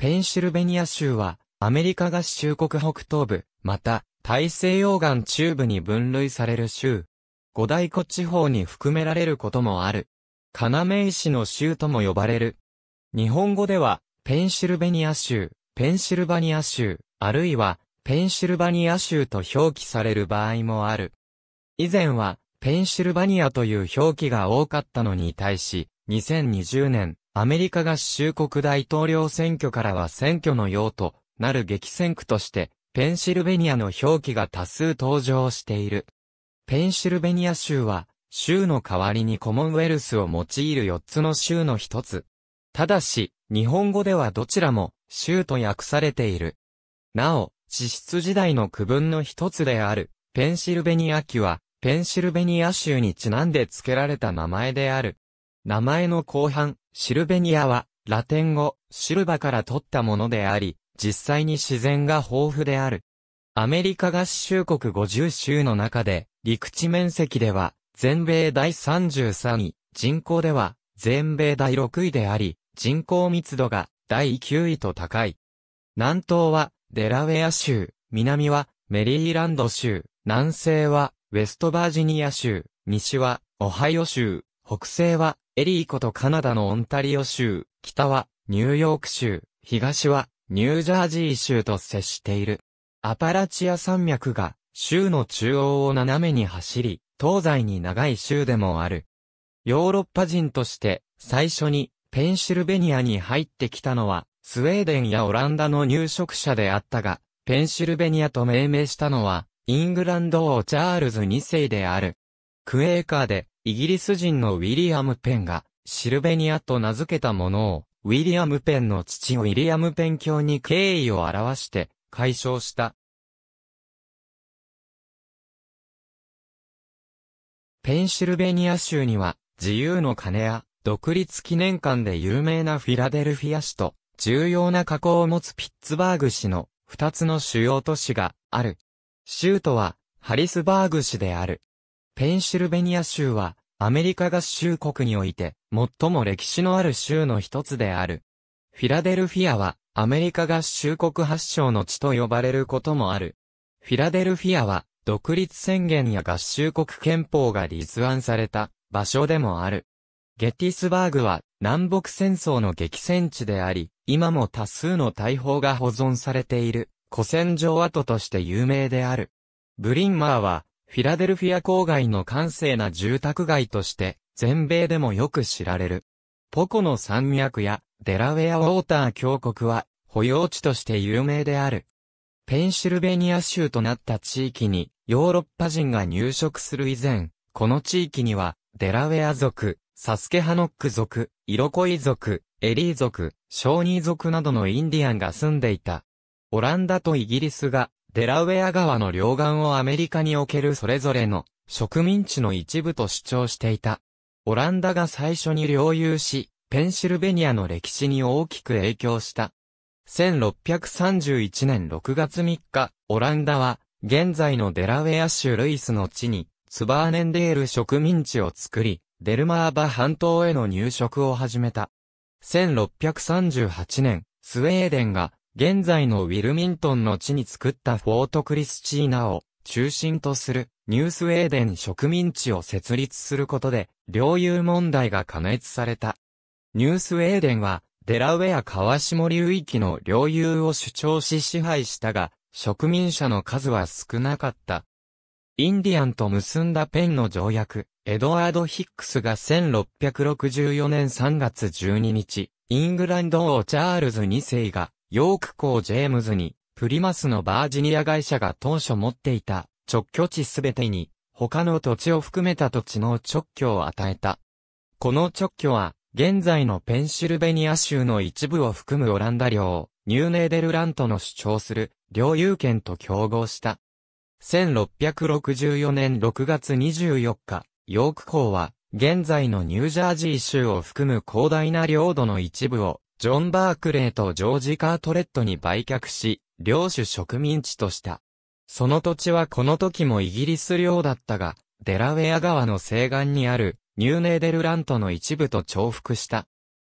ペンシルベニア州は、アメリカ合衆国北東部、また、大西洋岸中部に分類される州。五大湖地方に含められることもある。カナメイ市の州とも呼ばれる。日本語では、ペンシルベニア州、ペンシルバニア州、あるいは、ペンシルバニア州と表記される場合もある。以前は、ペンシルバニアという表記が多かったのに対し、2020年、アメリカ合衆国大統領選挙からは選挙の用となる激戦区として、ペンシルベニアの表記が多数登場している。ペンシルベニア州は、州の代わりにコモンウェルスを用いる4つの州の一つ。ただし、日本語ではどちらも、州と訳されている。なお、地質時代の区分の一つである、ペンシルベニア区は、ペンシルベニア州にちなんで付けられた名前である。名前の後半、シルベニアは、ラテン語、シルバから取ったものであり、実際に自然が豊富である。アメリカ合衆国50州の中で、陸地面積では、全米第33位、人口では、全米第6位であり、人口密度が第9位と高い。南東はデラウェア州、南はメリーランド州、南西はウェストバージニア州、西はオハイオ州、北西はエリーことカナダのオンタリオ州、北はニューヨーク州、東はニュージャージー州と接している。アパラチア山脈が州の中央を斜めに走り、東西に長い州でもある。ヨーロッパ人として最初にペンシルベニアに入ってきたのはスウェーデンやオランダの入植者であったが、ペンシルベニアと命名したのはイングランド王チャールズ2世である。クエーカーでイギリス人のウィリアム・ペンが、シルベニアと名付けたものを、ウィリアム・ペンの父ウィリアム・ペン卿に敬意を表して、解消した。ペンシルベニア州には、自由の鐘や、独立記念館で有名なフィラデルフィア市と、重要な加工を持つピッツバーグ市の、二つの主要都市がある。州都は、ハリスバーグ市である。ペンシルベニア州は、アメリカ合衆国において、最も歴史のある州の一つである。フィラデルフィアは、アメリカ合衆国発祥の地と呼ばれることもある。フィラデルフィアは、独立宣言や合衆国憲法が立案された場所でもある。ゲティスバーグは、南北戦争の激戦地であり、今も多数の大砲が保存されている、古戦場跡として有名である。ブリンマーは、フィラデルフィア郊外の閑静な住宅街として、全米でもよく知られる。ポコの山脈やデラウェアウォーター峡谷は保養地として有名である。ペンシルベニア州となった地域にヨーロッパ人が入植する以前、この地域にはデラウェア族、サスケハノック族、イロコイ族、エリー族、ショーニー族などのインディアンが住んでいた。オランダとイギリスがデラウェア川の両岸をアメリカにおけるそれぞれの植民地の一部と主張していた。オランダが最初に領有し、ペンシルベニアの歴史に大きく影響した。1631年6月3日、オランダは、現在のデラウェア州ルイスの地に、ツバーネンデール植民地を作り、デルマーバ半島への入植を始めた。1638年、スウェーデンが現在のウィルミントンの地に作ったフォートクリスチーナを中心とするニュースウェーデン植民地を設立することで領有問題が加熱された。ニュースウェーデンはデラウェア川下流域の領有を主張し支配したが植民者の数は少なかった。インディアンと結んだペンの条約、エドワード・ヒックスが1664年3月12日、イングランド王チャールズ2世がヨーク港ジェームズに、プリマスのバージニア会社が当初持っていた直居地すべてに、他の土地を含めた土地の直居を与えた。この直居は、現在のペンシルベニア州の一部を含むオランダ領、ニューネーデルラントの主張する領有権と競合した。1664年6月24日、ヨーク港は、現在のニュージャージー州を含む広大な領土の一部を、ジョン・バークレーとジョージ・カートレットに売却し、領主植民地とした。その土地はこの時もイギリス領だったが、デラウェア川の西岸にあるニューネーデルラントの一部と重複した。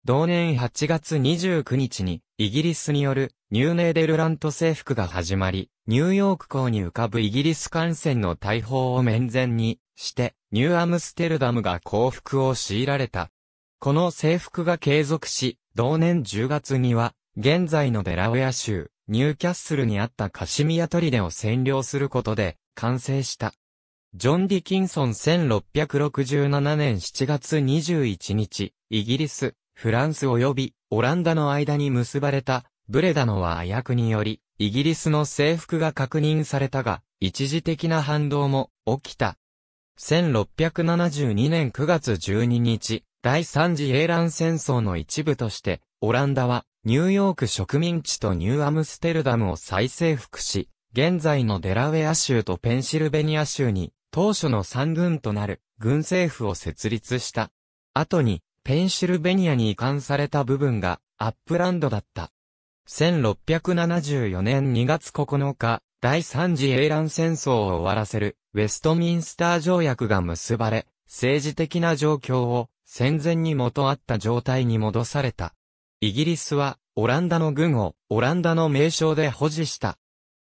同年8月29日にイギリスによるニューネーデルラント征服が始まり、ニューヨーク港に浮かぶイギリス艦船の大砲を面前にして、ニューアムステルダムが降伏を強いられた。この征服が継続し、同年10月には、現在のデラウェア州、ニューキャッスルにあったカシミヤ砦を占領することで、完成した。ジョン・ディキンソン1667年7月21日、イギリス、フランス及びオランダの間に結ばれた、ブレダノは和訳により、イギリスの征服が確認されたが、一時的な反動も起きた。1672年9月12日、第三次英乱戦争の一部として、オランダはニューヨーク植民地とニューアムステルダムを再征服し、現在のデラウェア州とペンシルベニア州に当初の三軍となる軍政府を設立した。後にペンシルベニアに移管された部分がアップランドだった。1674年2月9日、第三次英乱戦争を終わらせるウェストミンスター条約が結ばれ、政治的な状況を戦前に元あった状態に戻された。イギリスは、オランダの軍を、オランダの名称で保持した。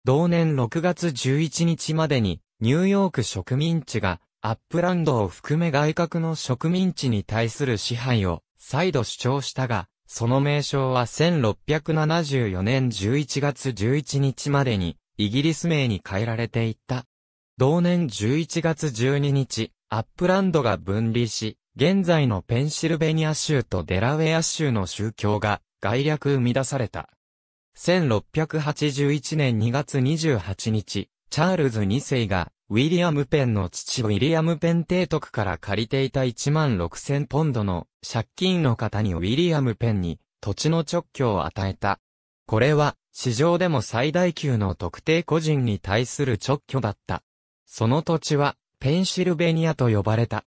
同年6月11日までに、ニューヨーク植民地が、アップランドを含め外角の植民地に対する支配を、再度主張したが、その名称は1674年11月11日までに、イギリス名に変えられていった。同年11月12日、アップランドが分離し、現在のペンシルベニア州とデラウェア州の宗教が概略生み出された。1681年2月28日、チャールズ2世がウィリアム・ペンの父ウィリアム・ペン提督から借りていた1万6000ポンドの借金の方にウィリアム・ペンに土地の直居を与えた。これは市場でも最大級の特定個人に対する直居だった。その土地はペンシルベニアと呼ばれた。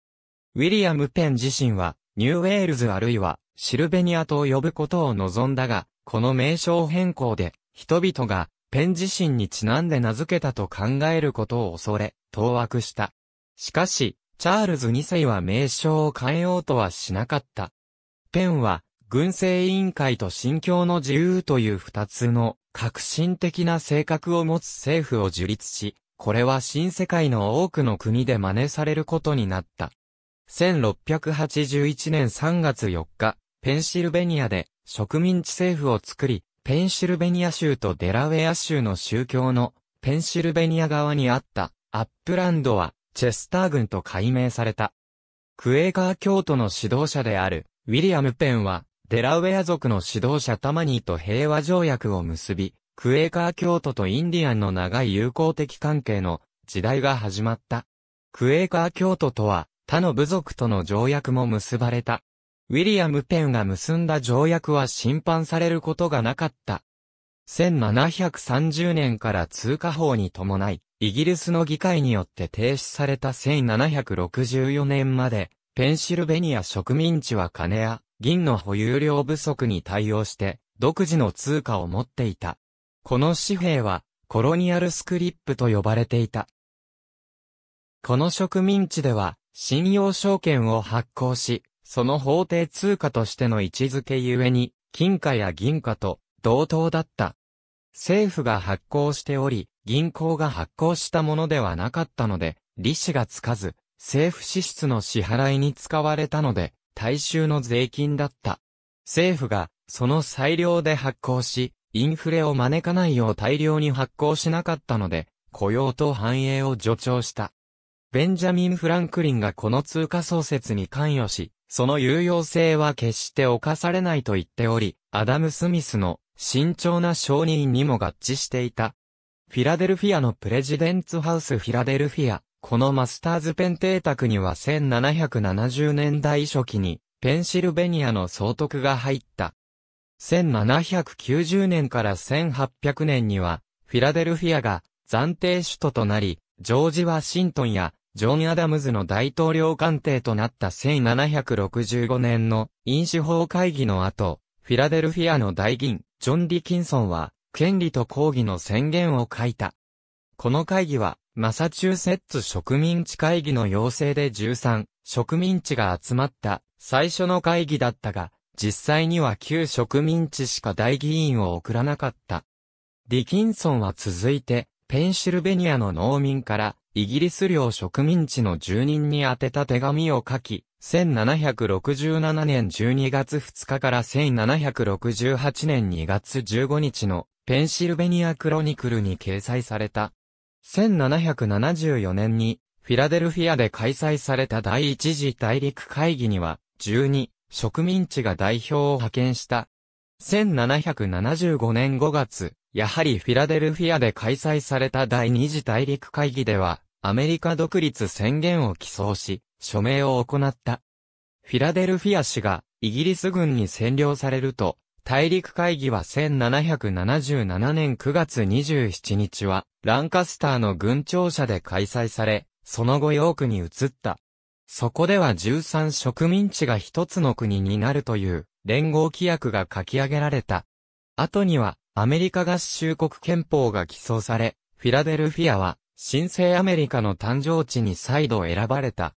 ウィリアム・ペン自身は、ニューウェールズあるいは、シルベニアと呼ぶことを望んだが、この名称変更で、人々が、ペン自身にちなんで名付けたと考えることを恐れ、当惑した。しかし、チャールズ2世は名称を変えようとはしなかった。ペンは、軍政委員会と信教の自由という二つの革新的な性格を持つ政府を樹立し、これは新世界の多くの国で真似されることになった。1681年3月4日、ペンシルベニアで植民地政府を作り、ペンシルベニア州とデラウェア州の宗教のペンシルベニア側にあったアップランドはチェスター軍と改名された。クエーカー教徒の指導者であるウィリアム・ペンはデラウェア族の指導者タマニーと平和条約を結び、クエーカー教徒とインディアンの長い友好的関係の時代が始まった。クエーカー教徒とは、他の部族との条約も結ばれた。ウィリアム・ペンが結んだ条約は審判されることがなかった。1730年から通貨法に伴い、イギリスの議会によって停止された1764年まで、ペンシルベニア植民地は金や銀の保有量不足に対応して、独自の通貨を持っていた。この紙幣は、コロニアルスクリップと呼ばれていた。この植民地では、信用証券を発行し、その法定通貨としての位置づけゆえに、金貨や銀貨と同等だった。政府が発行しており、銀行が発行したものではなかったので、利子がつかず、政府支出の支払いに使われたので、大衆の税金だった。政府が、その裁量で発行し、インフレを招かないよう大量に発行しなかったので、雇用と繁栄を助長した。ベンジャミン・フランクリンがこの通貨創設に関与し、その有用性は決して侵されないと言っており、アダム・スミスの慎重な承認にも合致していた。フィラデルフィアのプレジデンツハウスフィラデルフィア、このマスターズペン邸宅には1770年代初期に、ペンシルベニアの総督が入った。1790年から1800年には、フィラデルフィアが暫定首都となり、ジョージ・ワシントンやジョン・アダムズの大統領官邸となった1765年の飲酒法会議の後、フィラデルフィアの大銀、ジョン・ディキンソンは、権利と抗議の宣言を書いた。この会議は、マサチューセッツ植民地会議の要請で13、植民地が集まった最初の会議だったが、実際には旧植民地しか大議員を送らなかった。ディキンソンは続いて、ペンシルベニアの農民からイギリス領植民地の住人に宛てた手紙を書き、1767年12月2日から1768年2月15日のペンシルベニアクロニクルに掲載された。1774年にフィラデルフィアで開催された第一次大陸会議には12植民地が代表を派遣した。1775年5月、やはりフィラデルフィアで開催された第二次大陸会議ではアメリカ独立宣言を起草し、署名を行った。フィラデルフィア市がイギリス軍に占領されると、大陸会議は1777年9月27日は、ランカスターの軍庁舎で開催され、その後ヨークに移った。そこでは13植民地が一つの国になるという連合規約が書き上げられた。後にはアメリカ合衆国憲法が起草され、フィラデルフィアは新生アメリカの誕生地に再度選ばれた。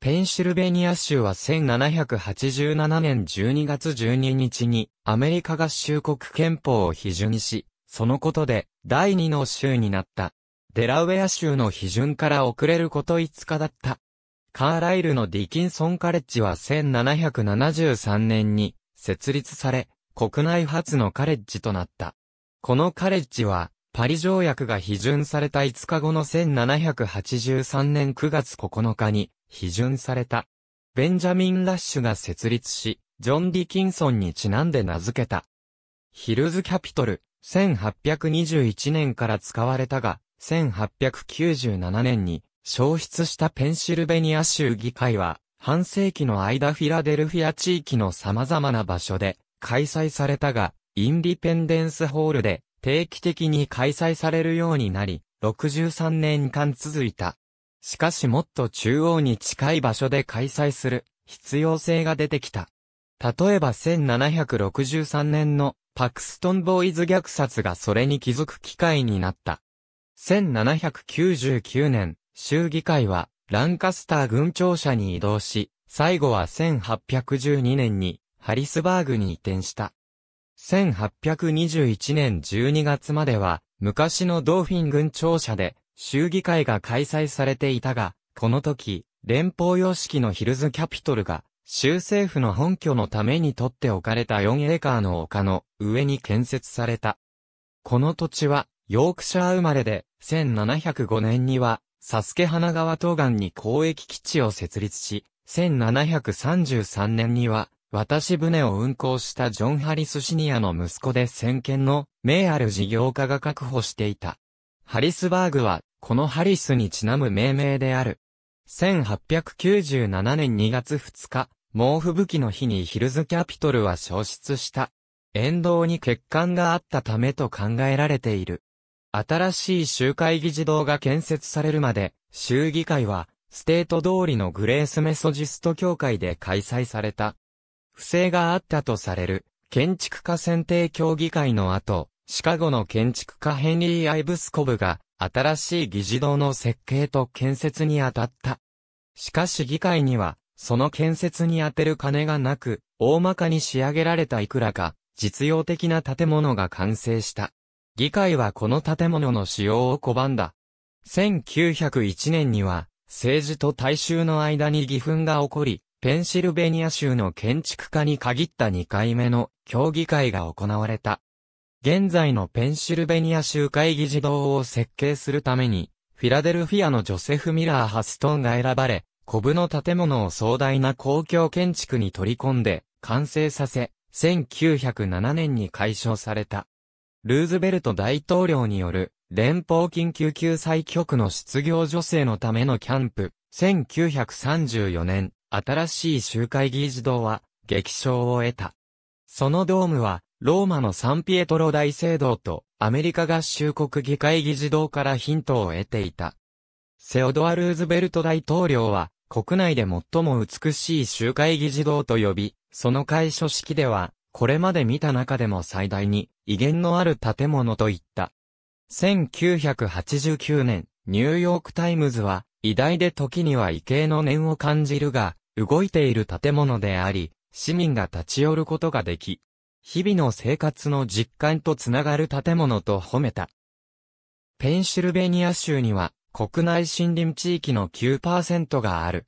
ペンシルベニア州は1787年12月12日にアメリカ合衆国憲法を批准し、そのことで第二の州になった。デラウェア州の批准から遅れること5日だった。カーライルのディキンソンカレッジは1773年に設立され、国内初のカレッジとなった。このカレッジはパリ条約が批准された5日後の1783年9月9日に批准された。ベンジャミン・ラッシュが設立し、ジョン・ディキンソンにちなんで名付けた。ヒルズ・キャピトル、1821年から使われたが、1897年に消失したペンシルベニア州議会は、半世紀の間フィラデルフィア地域の様々な場所で開催されたが、インディペンデンスホールで定期的に開催されるようになり、63年間続いた。しかしもっと中央に近い場所で開催する必要性が出てきた。例えば1763年のパクストンボーイズ虐殺がそれに気づく機会になった。1799年、衆議会はランカスター軍庁舎に移動し、最後は1812年にハリスバーグに移転した。1821年12月までは、昔のドーフィン軍庁舎で、州議会が開催されていたが、この時、連邦様式のヒルズキャピトルが、州政府の本拠のために取って置かれた4エーカーの丘の上に建設された。この土地は、ヨークシャー生まれで、1705年には、サスケ花川東岸に交易基地を設立し、1733年には、私船を運航したジョン・ハリス・シニアの息子で先見の、名ある事業家が確保していた。ハリスバーグは、このハリスにちなむ命名である。1897年2月2日、猛吹雪の日にヒルズキャピトルは消失した。沿道に欠陥があったためと考えられている。新しい集会議事堂が建設されるまで、州議会は、ステート通りのグレースメソジスト教会で開催された。不正があったとされる、建築家選定協議会の後、シカゴの建築家ヘンリー・アイブスコブが、新しい議事堂の設計と建設に当たった。しかし議会には、その建設に当てる金がなく、大まかに仕上げられたいくらか、実用的な建物が完成した。議会はこの建物の使用を拒んだ。1901年には、政治と大衆の間に義憤が起こり、ペンシルベニア州の建築家に限った2回目の協議会が行われた。現在のペンシルベニア州会議児童を設計するために、フィラデルフィアのジョセフ・ミラー・ハストンが選ばれ、コブの建物を壮大な公共建築に取り込んで、完成させ、1907年に解消された。ルーズベルト大統領による連邦緊急救済局の失業女性のためのキャンプ、1934年、新しい集会議事堂は、激賞を得た。そのドームは、ローマのサンピエトロ大聖堂とアメリカ合衆国議会議事堂からヒントを得ていた。セオドア・ルーズベルト大統領は国内で最も美しい集会議事堂と呼び、その開所式ではこれまで見た中でも最大に威厳のある建物と言った。1989年、ニューヨークタイムズは偉大で時には畏敬の念を感じるが、動いている建物であり、市民が立ち寄ることができ、日々の生活の実感とつながる建物と褒めた。ペンシルベニア州には国内森林地域の9%がある。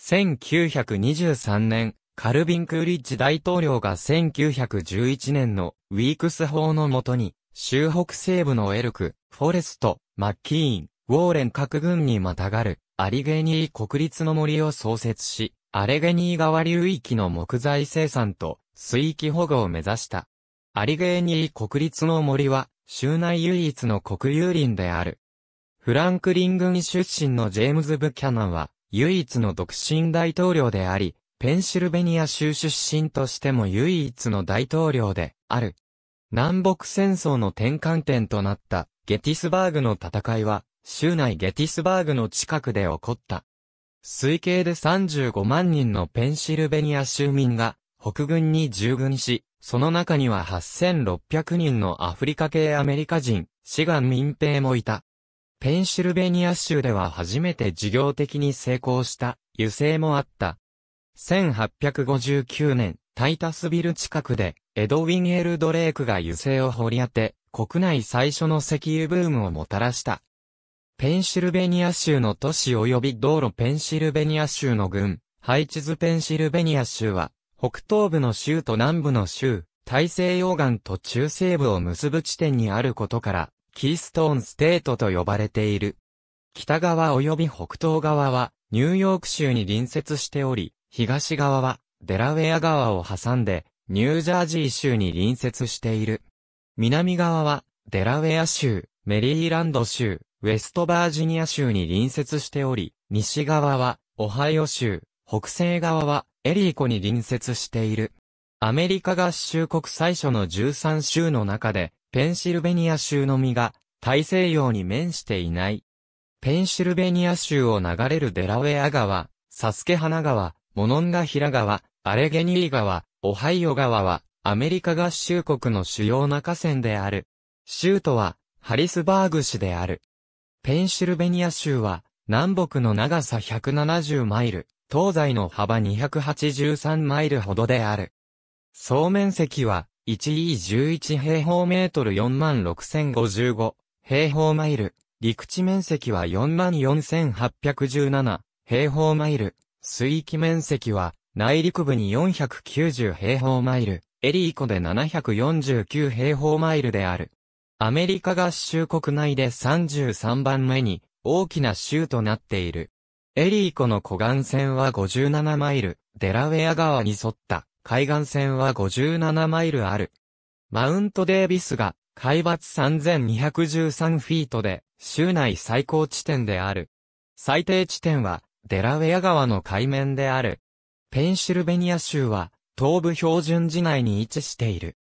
1923年、カルビン・クーリッジ大統領が1911年のウィークス法のもとに、州北西部のエルク、フォレスト、マッキーン、ウォーレン各軍にまたがるアリゲニー国立の森を創設し、アレゲニー川流域の木材生産と水域保護を目指した。アリゲーニー国立の森は、州内唯一の国有林である。フランクリン郡出身のジェームズ・ブキャナンは、唯一の独身大統領であり、ペンシルベニア州出身としても唯一の大統領である。南北戦争の転換点となったゲティスバーグの戦いは、州内ゲティスバーグの近くで起こった。推計で35万人のペンシルベニア州民が北軍に従軍し、その中には8600人のアフリカ系アメリカ人、志願民兵もいた。ペンシルベニア州では初めて事業的に成功した油性もあった。1859年、タイタスビル近くで、エドウィン・エル・ドレークが油性を掘り当て、国内最初の石油ブームをもたらした。ペンシルベニア州の都市及び道路ペンシルベニア州の郡、ハイチズペンシルベニア州は、北東部の州と南部の州、大西洋岸と中西部を結ぶ地点にあることから、キーストーンステートと呼ばれている。北側及び北東側は、ニューヨーク州に隣接しており、東側は、デラウェア川を挟んで、ニュージャージー州に隣接している。南側は、デラウェア州、メリーランド州、ウェストバージニア州に隣接しており、西側はオハイオ州、北西側はエリー湖に隣接している。アメリカ合衆国最初の13州の中で、ペンシルベニア州のみが大西洋に面していない。ペンシルベニア州を流れるデラウェア川、サスケ花川、モノンガヒラ川、アレゲニー川、オハイオ川は、アメリカ合衆国の主要な河川である。州都は、ハリスバーグ市である。ペンシルベニア州は、南北の長さ170マイル、東西の幅283マイルほどである。総面積は、1E11 平方メートル46055平方マイル。陸地面積は44817平方マイル。水域面積は内陸部に490平方マイル。エリー湖で749平方マイルである。アメリカ合衆国内で33番目に大きな州となっている。エリー湖の湖岸線は57マイル、デラウェア川に沿った海岸線は57マイルある。マウントデービスが海抜3213フィートで州内最高地点である。最低地点はデラウェア川の海面である。ペンシルベニア州は東部標準時内に位置している。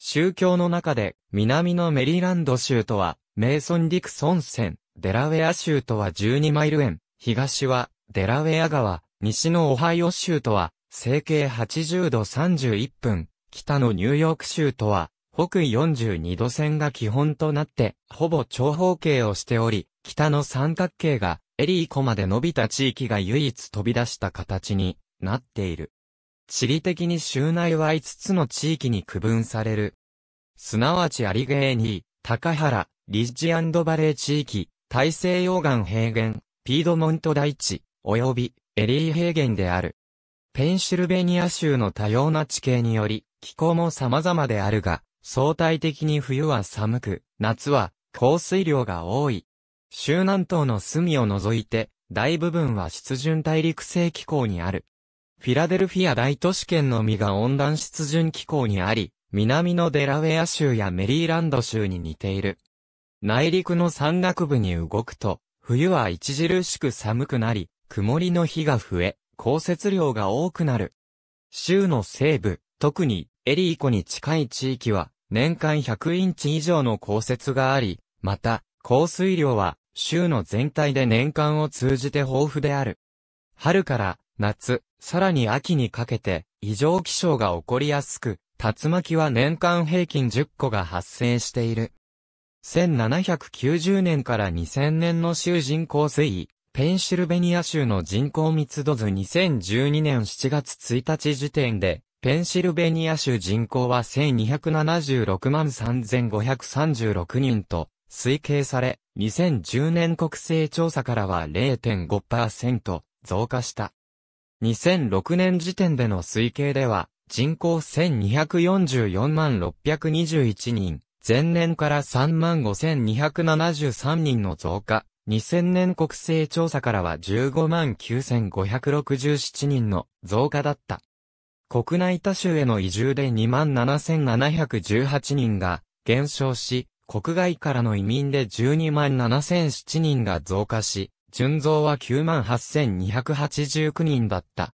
宗教の中で、南のメリーランド州とは、メイソン・ディクソン線、デラウェア州とは12マイル円、東は、デラウェア川、西のオハイオ州とは、整形80度31分、北のニューヨーク州とは、北緯42度線が基本となって、ほぼ長方形をしており、北の三角形が、エリー湖まで伸びた地域が唯一飛び出した形になっている。地理的に州内は5つの地域に区分される。すなわちアリゲーニー、高原、リッジバレー地域、大西洋岸平原、ピードモント大地、及びエリー平原である。ペンシルベニア州の多様な地形により、気候も様々であるが、相対的に冬は寒く、夏は降水量が多い。州南東の隅を除いて、大部分は湿潤大陸性気候にある。フィラデルフィア大都市圏のみが温暖湿潤気候にあり、南のデラウェア州やメリーランド州に似ている。内陸の山岳部に動くと、冬は著しく寒くなり、曇りの日が増え、降雪量が多くなる。州の西部、特にエリー湖に近い地域は、年間100インチ以上の降雪があり、また、降水量は、州の全体で年間を通じて豊富である。春から夏、さらに秋にかけて異常気象が起こりやすく、竜巻は年間平均10個が発生している。1790年から2000年の州人口推移、ペンシルベニア州の人口密度図2012年7月1日時点で、ペンシルベニア州人口は1276万3536人と推計され、2010年国勢調査からは0.5%増加した。2006年時点での推計では、人口1244万621人、前年から3万5273人の増加、2000年国勢調査からは15万9567人の増加だった。国内他州への移住で2万7718人が減少し、国外からの移民で12万7007人が増加し、純増は98,289人だった。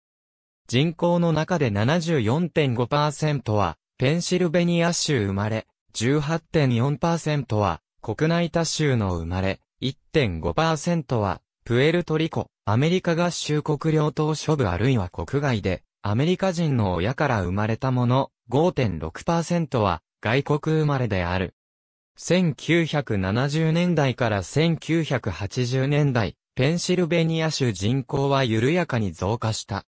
人口の中で74.5%は、ペンシルベニア州生まれ、18.4%は、国内他州の生まれ、1.5%は、プエルトリコ、アメリカ合衆国領島諸部あるいは国外で、アメリカ人の親から生まれたもの、5.6%は、外国生まれである。1970年代から1980年代、ペンシルベニア州人口は緩やかに増加した。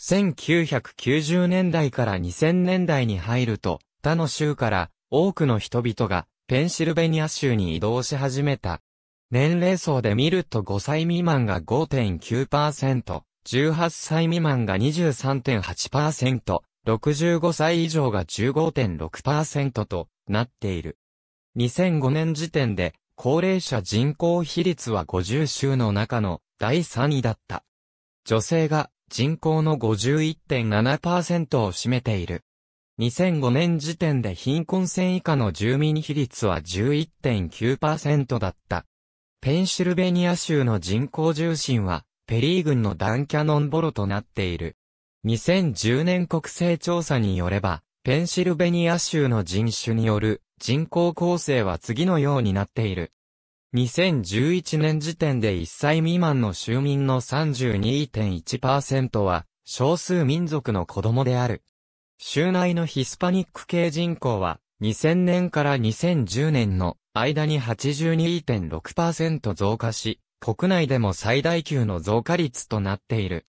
1990年代から2000年代に入ると、他の州から多くの人々がペンシルベニア州に移動し始めた。年齢層で見ると5歳未満が5.9%、18歳未満が23.8%、65歳以上が15.6%となっている。2005年時点で高齢者人口比率は50州の中の第3位だった。女性が人口の51.7%を占めている。2005年時点で貧困線以下の住民比率は11.9%だった。ペンシルベニア州の人口重心は、ペリー郡のダンキャノンボロとなっている。2010年国勢調査によれば、ペンシルベニア州の人種による人口構成は次のようになっている。2011年時点で1歳未満の州民の32.1%は少数民族の子供である。州内のヒスパニック系人口は2000年から2010年の間に82.6%増加し、国内でも最大級の増加率となっている。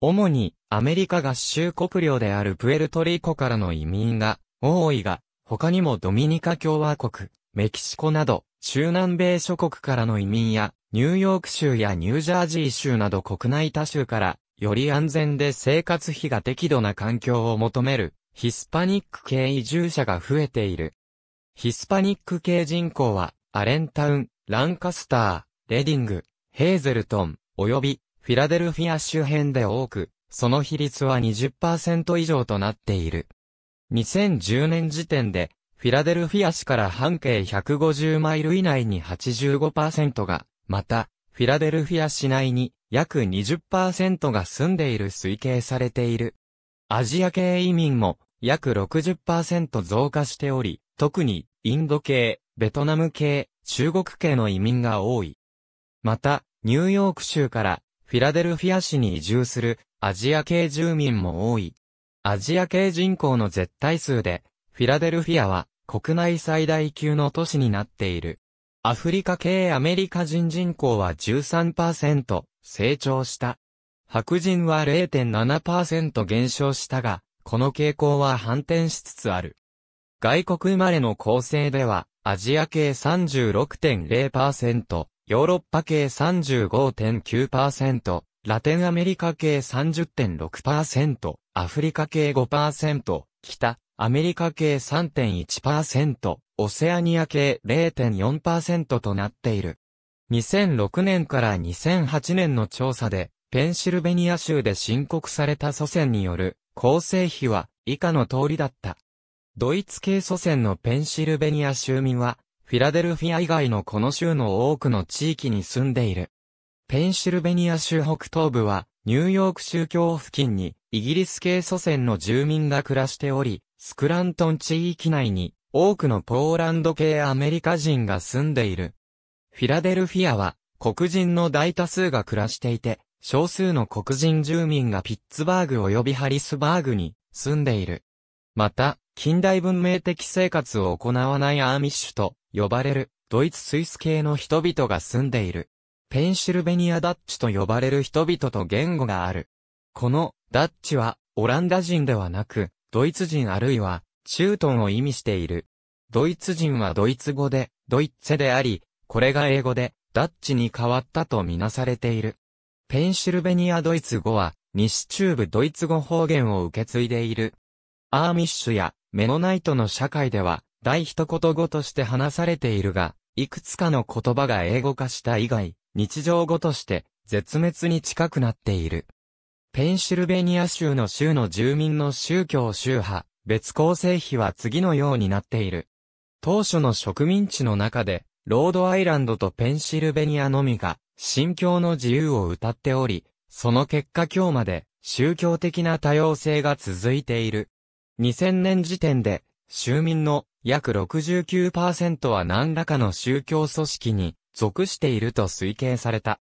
主にアメリカ合衆国領であるプエルトリコからの移民が多いが、他にもドミニカ共和国、メキシコなど、中南米諸国からの移民や、ニューヨーク州やニュージャージー州など国内他州から、より安全で生活費が適度な環境を求める、ヒスパニック系移住者が増えている。ヒスパニック系人口は、アレンタウン、ランカスター、レディング、ヘーゼルトン、及び、フィラデルフィア周辺で多く、その比率は20%以上となっている。2010年時点で、フィラデルフィア市から半径150マイル以内に85%が、また、フィラデルフィア市内に約20%が住んでいる推計されている。アジア系移民も約60%増加しており、特にインド系、ベトナム系、中国系の移民が多い。また、ニューヨーク州からフィラデルフィア市に移住するアジア系住民も多い。アジア系人口の絶対数で、フィラデルフィアは国内最大級の都市になっている。アフリカ系アメリカ人人口は13%成長した。白人は0.7%減少したが、この傾向は反転しつつある。外国生まれの構成では、アジア系36.0%、ヨーロッパ系35.9%、ラテンアメリカ系30.6%、アフリカ系5%、北、アメリカ系3.1%、オセアニア系0.4%となっている。2006年から2008年の調査で、ペンシルベニア州で申告された祖先による構成比は以下の通りだった。ドイツ系祖先のペンシルベニア州民は、フィラデルフィア以外のこの州の多くの地域に住んでいる。ペンシルベニア州北東部は、ニューヨーク州境付近にイギリス系祖先の住民が暮らしており、スクラントン地域内に多くのポーランド系アメリカ人が住んでいる。フィラデルフィアは黒人の大多数が暮らしていて、少数の黒人住民がピッツバーグ及びハリスバーグに住んでいる。また、近代文明的生活を行わないアーミッシュと呼ばれるドイツ・スイス系の人々が住んでいる。ペンシルベニア・ダッチと呼ばれる人々と言語がある。この、ダッチは、オランダ人ではなく、ドイツ人あるいは、中東を意味している。ドイツ人はドイツ語で、ドイッツェであり、これが英語で、ダッチに変わったとみなされている。ペンシルベニアドイツ語は、西中部ドイツ語方言を受け継いでいる。アーミッシュやメノナイトの社会では、第一言語として話されているが、いくつかの言葉が英語化した以外、日常語として絶滅に近くなっている。ペンシルベニア州の州の住民の宗教宗派、別構成比は次のようになっている。当初の植民地の中で、ロードアイランドとペンシルベニアのみが、信教の自由を謳っており、その結果今日まで、宗教的な多様性が続いている。2000年時点で、州民の約69%は何らかの宗教組織に属していると推計された。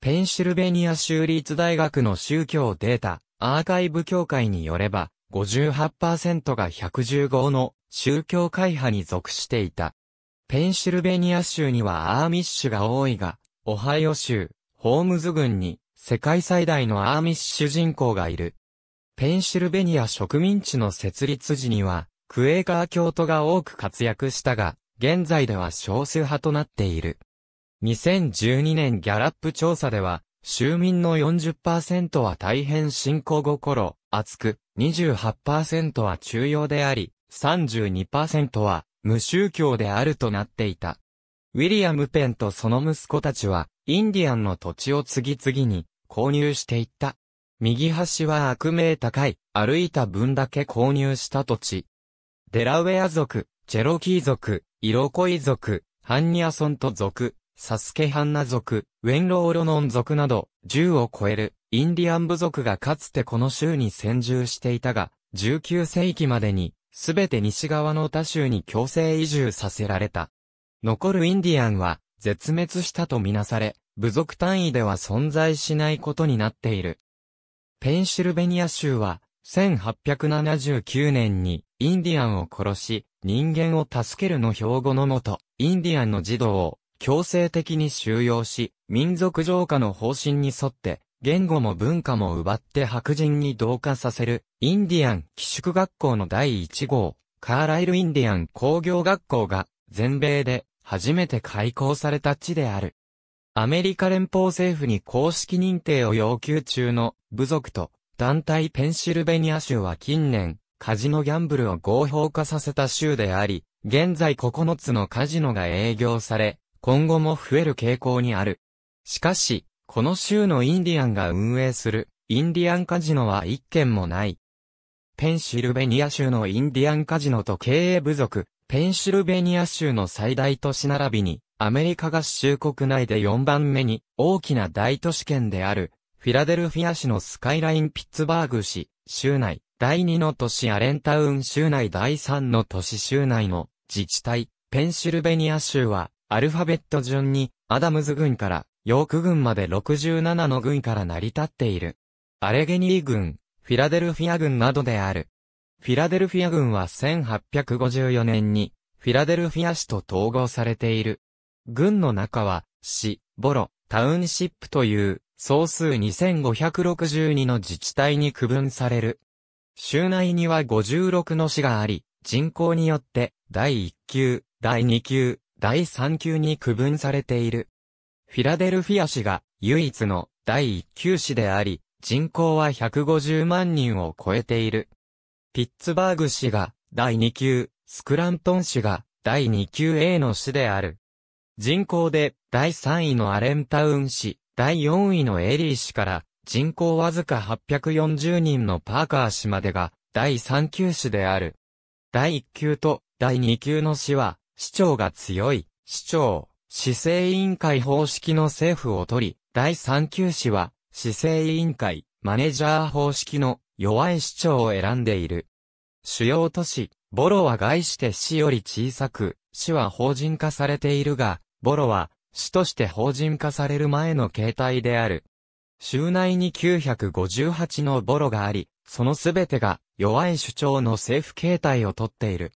ペンシルベニア州立大学の宗教データ、アーカイブ協会によれば、58%が115の宗教会派に属していた。ペンシルベニア州にはアーミッシュが多いが、オハイオ州、ホームズ郡に世界最大のアーミッシュ人口がいる。ペンシルベニア植民地の設立時には、クエーカー教徒が多く活躍したが、現在では少数派となっている。2012年ギャラップ調査では、州民の40%は大変信仰心、厚く、28%は中庸であり、32%は無宗教であるとなっていた。ウィリアム・ペンとその息子たちは、インディアンの土地を次々に購入していった。右端は悪名高い、歩いた分だけ購入した土地。デラウェア族、チェロキー族、イロコイ族、ハンニアソント族、サスケハンナ族、ウェンローロノン族など、10を超えるインディアン部族がかつてこの州に先住していたが、19世紀までに、すべて西側の他州に強制移住させられた。残るインディアンは、絶滅したとみなされ、部族単位では存在しないことになっている。ペンシルベニア州は、1879年にインディアンを殺し、人間を助けるの標語のもと、インディアンの児童を強制的に収容し、民族浄化の方針に沿って、言語も文化も奪って白人に同化させる、インディアン寄宿学校の第1号、カーライルインディアン工業学校が、全米で初めて開校された地である。アメリカ連邦政府に公式認定を要求中の部族と団体ペンシルベニア州は近年、カジノギャンブルを合法化させた州であり、現在9つのカジノが営業され、今後も増える傾向にある。しかし、この州のインディアンが運営するインディアンカジノは一件もない。ペンシルベニア州のインディアンカジノと経営部族、ペンシルベニア州の最大都市並びに、アメリカ合衆国内で4番目に大きな大都市圏である、フィラデルフィア市のスカイラインピッツバーグ市、州内、第2の都市アレンタウン州内第3の都市州内の自治体、ペンシルベニア州は、アルファベット順に、アダムズ軍から、ヨーク軍まで67の軍から成り立っている。アレゲニー軍、フィラデルフィア軍などである。フィラデルフィア軍は1854年に、フィラデルフィア市と統合されている。軍の中は、市、ボロ、タウンシップという、総数2562の自治体に区分される。州内には56の市があり、人口によって、第1級、第2級、第3級に区分されている。フィラデルフィア市が唯一の第1級市であり、人口は150万人を超えている。ピッツバーグ市が第2級、スクラントン市が第2級 A の市である。人口で第3位のアレンタウン市、第4位のエリー市から人口わずか840人のパーカー市までが第3級市である。第1級と第2級の市は市長が強い、市長、市政委員会方式の政府を取り、第三級市は、市政委員会、マネジャー方式の弱い市長を選んでいる。主要都市、ボロは概して市より小さく、市は法人化されているが、ボロは、市として法人化される前の形態である。州内に958のボロがあり、そのすべてが弱い主張の政府形態をとっている。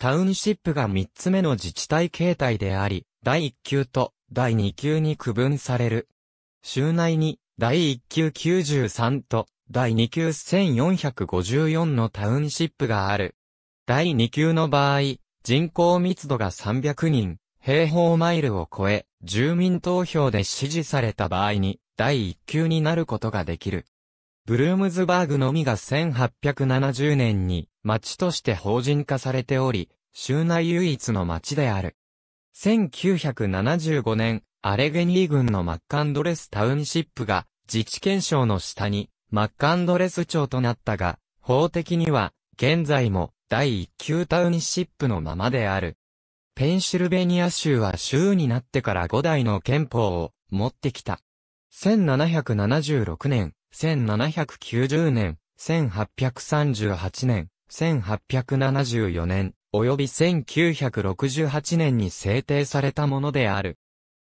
タウンシップが3つ目の自治体形態であり、第1級と第2級に区分される。州内に第1級93と第2級1454のタウンシップがある。第2級の場合、人口密度が300人、平方マイルを超え、住民投票で支持された場合に、第1級になることができる。ブルームズバーグのみが1870年に町として法人化されており、州内唯一の町である。1975年、アレゲニー郡のマッカンドレスタウンシップが自治憲章の下にマッカンドレス町となったが、法的には現在も第一級タウンシップのままである。ペンシルベニア州は州になってから5代の憲法を持ってきた。1776年、1790年、1838年、1874年、及び1968年に制定されたものである。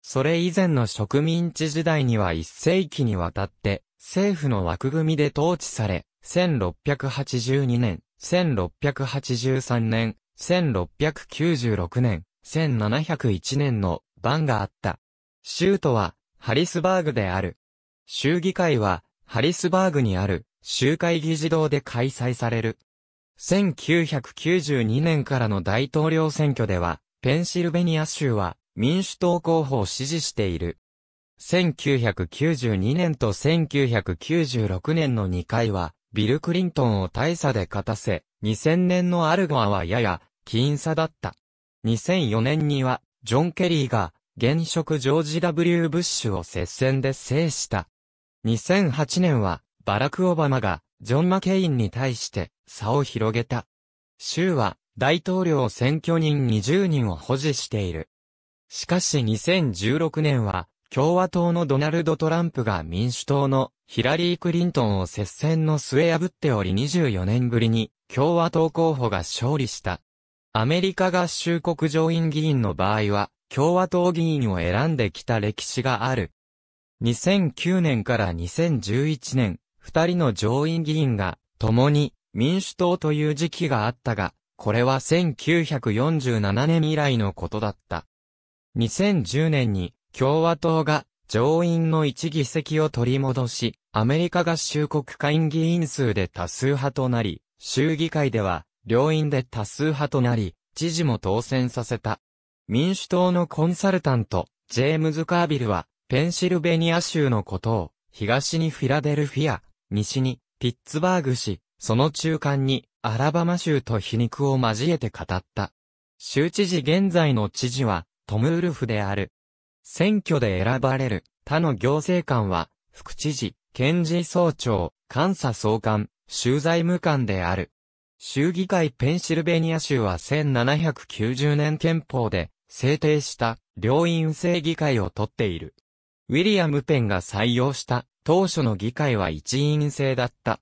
それ以前の植民地時代には一世紀にわたって、政府の枠組みで統治され、1682年、1683年、1696年、1701年の番があった。州都はハリスバーグである。州議会はハリスバーグにある州会議事堂で開催される。1992年からの大統領選挙では、ペンシルベニア州は民主党候補を支持している。1992年と1996年の2回は、ビル・クリントンを大差で勝たせ、2000年のアルゴアはやや、僅差だった。2004年には、ジョン・ケリーが、現職ジョージ・ W・ ブッシュを接戦で制した。2008年は、バラク・オバマが、ジョン・マケインに対して差を広げた。州は大統領選挙人20人を保持している。しかし2016年は共和党のドナルド・トランプが民主党のヒラリー・クリントンを接戦の末破っており24年ぶりに共和党候補が勝利した。アメリカ合衆国上院議員の場合は共和党議員を選んできた歴史がある。2009年から2011年、二人の上院議員が、共に、民主党という時期があったが、これは1947年以来のことだった。2010年に、共和党が、上院の一議席を取り戻し、アメリカ合衆国会議員数で多数派となり、州議会では、両院で多数派となり、知事も当選させた。民主党のコンサルタント、ジェームズ・カービルは、ペンシルベニア州のことを、東にフィラデルフィア、西に、ピッツバーグ市、その中間に、アラバマ州と皮肉を交えて語った。州知事現在の知事は、トム・ウルフである。選挙で選ばれる、他の行政官は、副知事、検事総長、監査総監、州財務官である。州議会ペンシルベニア州は1790年憲法で制定した両院制議会をとっている。ウィリアム・ペンが採用した当初の議会は一員制だった。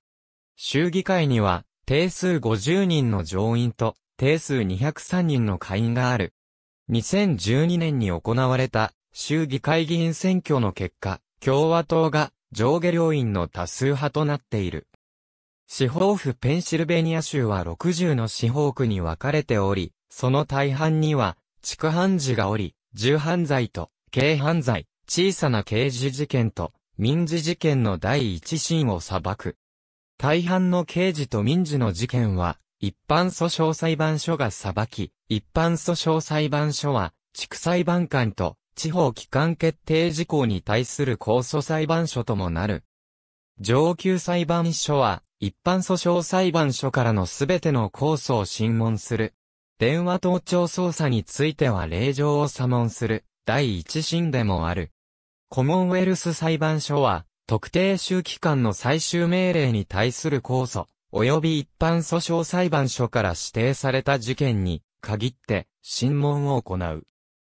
州議会には、定数50人の上院と、定数203人の下院がある。2012年に行われた、州議会議員選挙の結果、共和党が上下両院の多数派となっている。司法府ペンシルベニア州は60の司法区に分かれており、その大半には、畜判事がおり、重犯罪と、軽犯罪、小さな刑事事件と、民事事件の第一審を裁く。大半の刑事と民事の事件は、一般訴訟裁判所が裁き、一般訴訟裁判所は、地区裁判官と地方機関決定事項に対する控訴裁判所ともなる。上級裁判所は、一般訴訟裁判所からのすべての控訴を審問する。電話盗聴捜査については令状を査問する、第一審でもある。コモンウェルス裁判所は、特定州機関の最終命令に対する控訴、及び一般訴訟裁判所から指定された事件に、限って、審問を行う。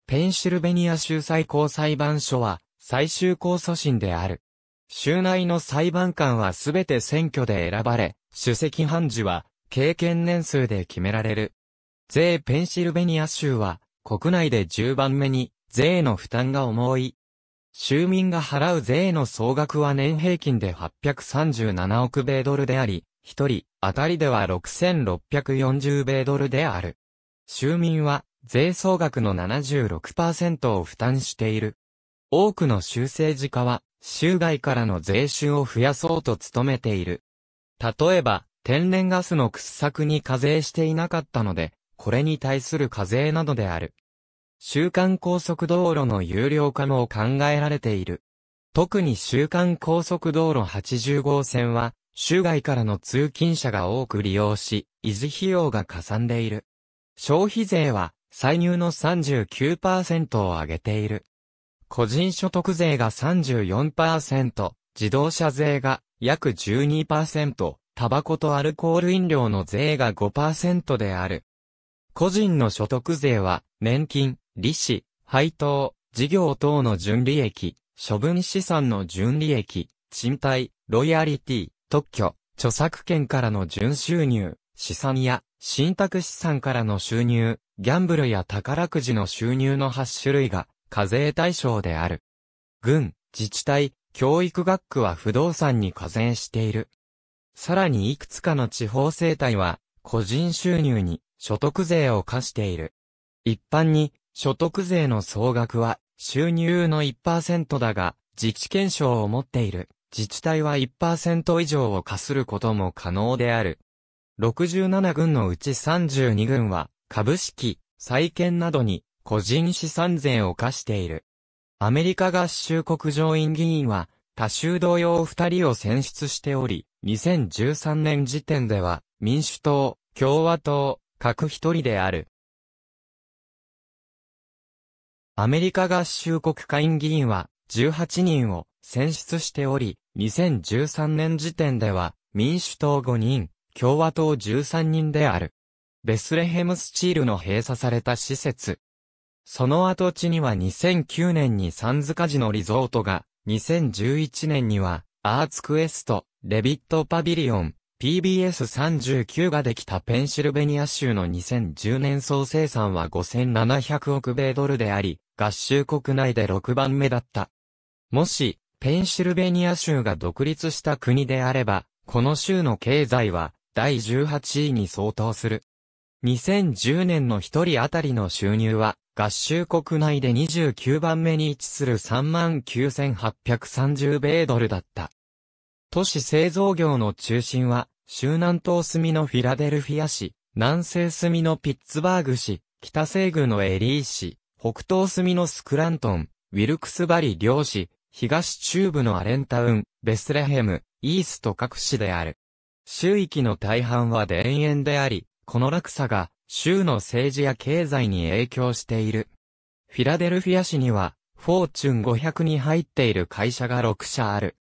ペンシルベニア州最高裁判所は、最終控訴審である。州内の裁判官はすべて選挙で選ばれ、首席判事は、経験年数で決められる。税ペンシルベニア州は、国内で10番目に、税の負担が重い、州民が払う税の総額は年平均で837億米ドルであり、一人当たりでは6640米ドルである。州民は税総額の76%を負担している。多くの州政治家は州外からの税収を増やそうと努めている。例えば、天然ガスの掘削に課税していなかったので、これに対する課税などである。週間高速道路の有料化も考えられている。特に週間高速道路80号線は、州外からの通勤者が多く利用し、維持費用がかさんでいる。消費税は、歳入の39%を上げている。個人所得税が34%、自動車税が約12%、タバコとアルコール飲料の税が5%である。個人の所得税は、年金、利子、配当、事業等の純利益、処分資産の純利益、賃貸、ロイヤリティ、特許、著作権からの純収入、資産や、信託資産からの収入、ギャンブルや宝くじの収入の8種類が課税対象である。軍、自治体、教育学区は不動産に課税している。さらにいくつかの地方政体は、個人収入に所得税を課している。一般に、所得税の総額は収入の1%だが、自治権証を持っている自治体は1%以上を課することも可能である。67軍のうち32軍は株式、債券などに個人資産税を課している。アメリカ合衆国上院議員は他州同様2人を選出しており、2013年時点では民主党、共和党、各一人である。アメリカ合衆国下院議員は18人を選出しており、2013年時点では民主党5人、共和党13人である。ベスレヘムスチールの閉鎖された施設。その跡地には2009年にサンズカジのリゾートが、2011年にはアーツクエスト、レビットパビリオン、PBS39 ができたペンシルベニア州の2010年総生産は5700億米ドルであり、合衆国内で6番目だった。もし、ペンシルベニア州が独立した国であれば、この州の経済は第18位に相当する。2010年の1人当たりの収入は、合衆国内で29番目に位置する39,830米ドルだった。都市製造業の中心は、州南東隅のフィラデルフィア市、南西隅のピッツバーグ市、北西部のエリー市、北東隅のスクラントン、ウィルクスバリ両市、東中部のアレンタウン、ベスレヘム、イースト各市である。州域の大半は田園であり、この落差が州の政治や経済に影響している。フィラデルフィア市には、フォーチュン500に入っている会社が6社ある。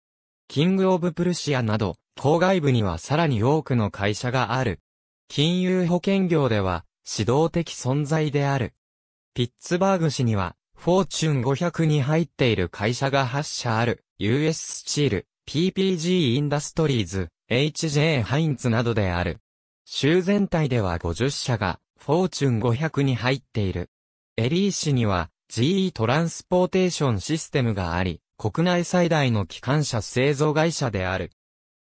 キング・オブ・プルシアなど、郊外部にはさらに多くの会社がある。金融保険業では、指導的存在である。ピッツバーグ市には、フォーチュン500に入っている会社が8社ある、US スチール、PPG インダストリーズ、HJ ハインツなどである。州全体では50社が、フォーチュン500に入っている。エリー市には、GE トランスポーテーションシステムがあり、国内最大の機関車製造会社である。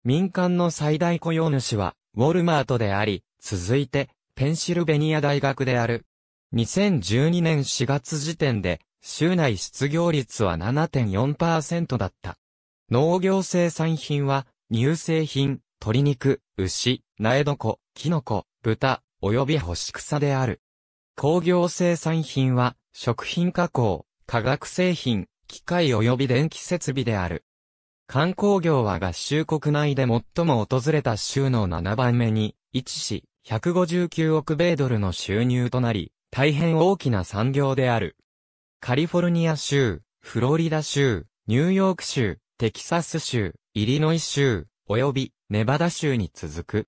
民間の最大雇用主は、ウォルマートであり、続いて、ペンシルベニア大学である。2012年4月時点で、州内失業率は7.4%だった。農業生産品は、乳製品、鶏肉、牛、苗床、キノコ、豚、及び干し草である。工業生産品は、食品加工、化学製品、機械及び電気設備である。観光業は合衆国内で最も訪れた州の7番目に位置し、159億米ドルの収入となり、大変大きな産業である。カリフォルニア州、フロリダ州、ニューヨーク州、テキサス州、イリノイ州、及びネバダ州に続く。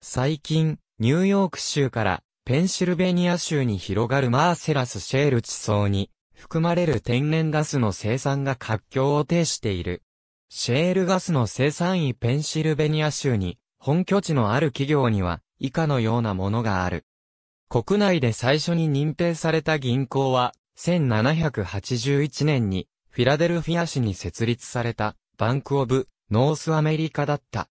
最近、ニューヨーク州からペンシルベニア州に広がるマーセラスシェール地層に含まれる天然ガスの生産が活況を呈している。シェールガスの生産位ペンシルベニア州に、本拠地のある企業には、以下のようなものがある。国内で最初に認定された銀行は、1781年に、フィラデルフィア市に設立された、バンク・オブ・ノースアメリカだった。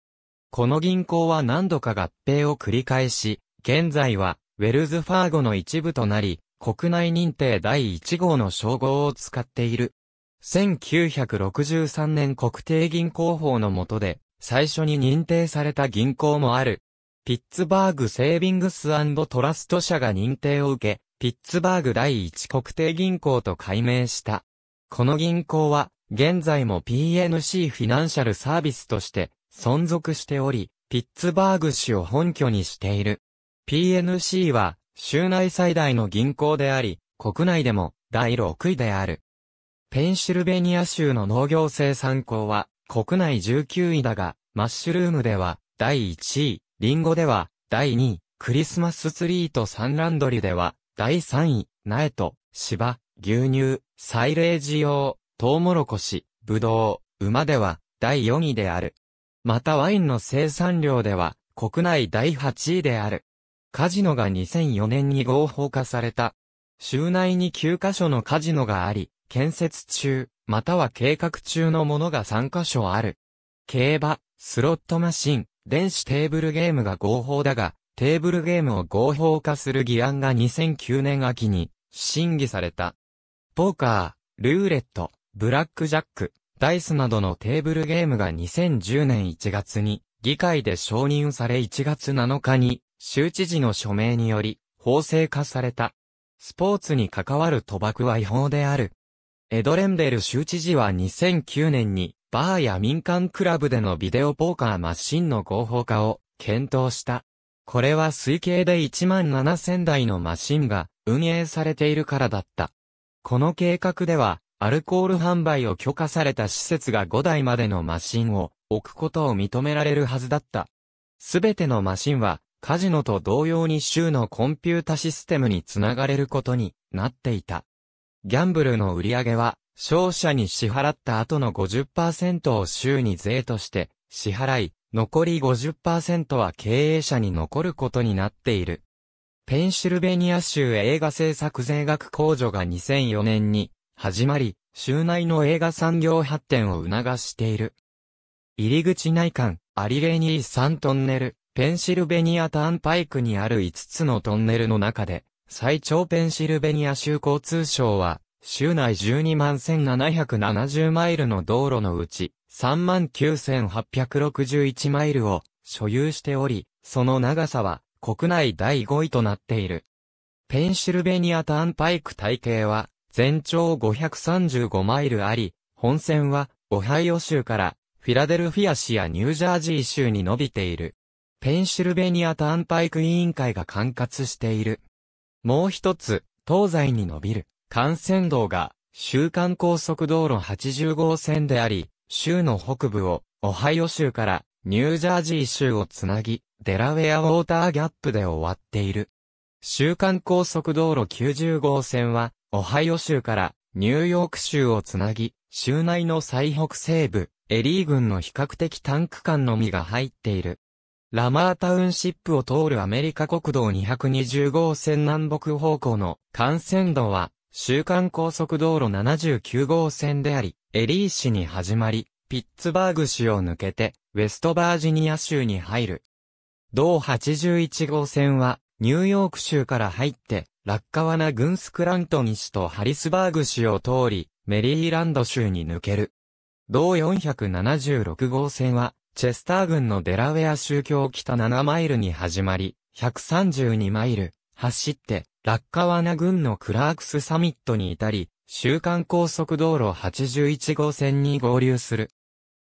この銀行は何度か合併を繰り返し、現在は、ウェルズ・ファーゴの一部となり、国内認定第1号の称号を使っている。1963年国定銀行法の下で、最初に認定された銀行もある。ピッツバーグセービングストラスト社が認定を受け、ピッツバーグ第一国定銀行と改名した。この銀行は、現在も PNC フィナンシャルサービスとして存続しており、ピッツバーグ市を本拠にしている。PNC は、州内最大の銀行であり、国内でも第6位である。ペンシルベニア州の農業生産校は国内19位だが、マッシュルームでは第1位、リンゴでは第2位、クリスマスツリーとサンランドリでは第3位、苗と芝、牛乳、サイレージ用、トウモロコシ、ブドウ、馬では第4位である。またワインの生産量では国内第8位である。カジノが2004年に合法化された。州内に9カ所のカジノがあり、建設中、または計画中のものが3箇所ある。競馬、スロットマシン、電子テーブルゲームが合法だが、テーブルゲームを合法化する議案が2009年秋に審議された。ポーカー、ルーレット、ブラックジャック、ダイスなどのテーブルゲームが2010年1月に議会で承認され1月7日に州知事の署名により法制化された。スポーツに関わる賭博は違法である。エドレンデル州知事は2009年に、バーや民間クラブでのビデオポーカーマシンの合法化を検討した。これは推計で1万7000台のマシンが運営されているからだった。この計画では、アルコール販売を許可された施設が5台までのマシンを置くことを認められるはずだった。すべてのマシンは、カジノと同様に州のコンピュータシステムにつながれることになっていた。ギャンブルの売り上げは、商社に支払った後の50%を州に税として支払い、残り50%は経営者に残ることになっている。ペンシルベニア州映画制作税額控除が2004年に始まり、州内の映画産業発展を促している。入り口内間、アリレニー3トンネル、ペンシルベニアターンパイクにある5つのトンネルの中で、最長ペンシルベニア州交通省は、州内12万1770マイルの道路のうち、3万9861マイルを所有しており、その長さは国内第5位となっている。ペンシルベニアターンパイク体系は、全長535マイルあり、本線は、オハイオ州から、フィラデルフィア市やニュージャージー州に伸びている。ペンシルベニアターンパイク委員会が管轄している。もう一つ、東西に伸びる幹線道が、週間高速道路80号線であり、州の北部を、オハイオ州からニュージャージー州をつなぎ、デラウェアウォーターギャップで終わっている。週間高速道路90号線は、オハイオ州からニューヨーク州をつなぎ、州内の最北西部、エリー郡の比較的短区間のみが入っている。ラマータウンシップを通るアメリカ国道220号線南北方向の幹線道は、週間高速道路79号線であり、エリー市に始まり、ピッツバーグ市を抜けて、ウェストバージニア州に入る。同81号線は、ニューヨーク州から入って、ラッカワナグンスクラントン市とハリスバーグ市を通り、メリーランド州に抜ける。同476号線は、チェスター郡のデラウェア州境北7マイルに始まり、132マイル、走って、ラッカワナ郡のクラークスサミットに至り、週間高速道路81号線に合流する。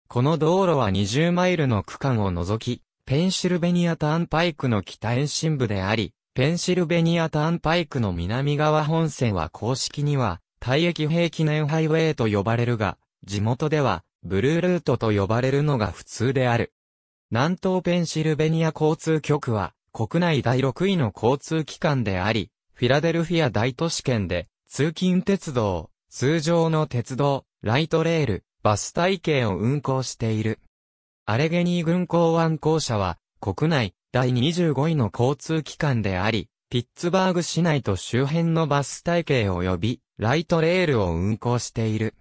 この道路は20マイルの区間を除き、ペンシルベニアターンパイクの北延伸部であり、ペンシルベニアターンパイクの南側本線は公式には、退役兵記念ハイウェイと呼ばれるが、地元では、ブルールートと呼ばれるのが普通である。南東ペンシルベニア交通局は、国内第6位の交通機関であり、フィラデルフィア大都市圏で、通勤鉄道、通常の鉄道、ライトレール、バス体系を運行している。アレゲニー軍港湾公社は、国内第25位の交通機関であり、ピッツバーグ市内と周辺のバス体系及び、ライトレールを運行している。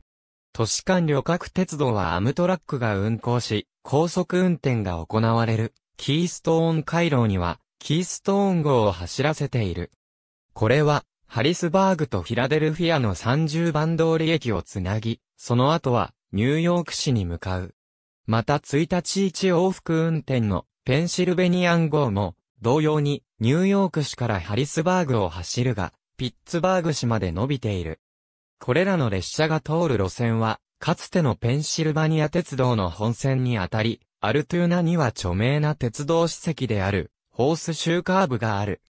都市間旅客鉄道はアムトラックが運行し、高速運転が行われる、キーストーン回廊には、キーストーン号を走らせている。これは、ハリスバーグとフィラデルフィアの30番通り駅をつなぎ、その後は、ニューヨーク市に向かう。また1日1往復運転のペンシルベニアン号も、同様にニューヨーク市からハリスバーグを走るが、ピッツバーグ市まで伸びている。これらの列車が通る路線は、かつてのペンシルバニア鉄道の本線にあたり、アルトゥーナには著名な鉄道史跡である、ホースシューカーブがある。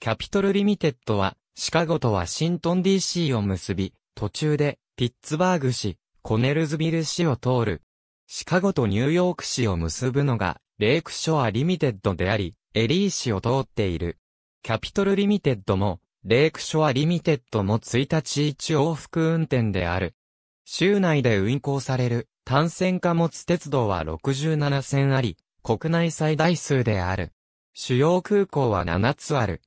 キャピトルリミテッドは、シカゴとワシントン DC を結び、途中で、ピッツバーグ市、コネルズビル市を通る。シカゴとニューヨーク市を結ぶのが、レイクショアリミテッドであり、エリー市を通っている。キャピトルリミテッドも、レイクショアリミテッドも1日1往復運転である。州内で運行される、単線貨物鉄道は67線あり、国内最大数である。主要空港は7つある。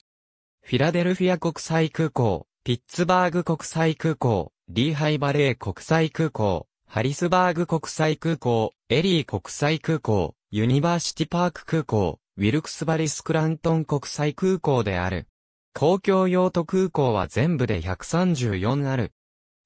フィラデルフィア国際空港、ピッツバーグ国際空港、リーハイバレー国際空港、ハリスバーグ国際空港、エリー国際空港、ユニバーシティパーク空港、ウィルクスバリスクラントン国際空港である。公共用途空港は全部で134ある。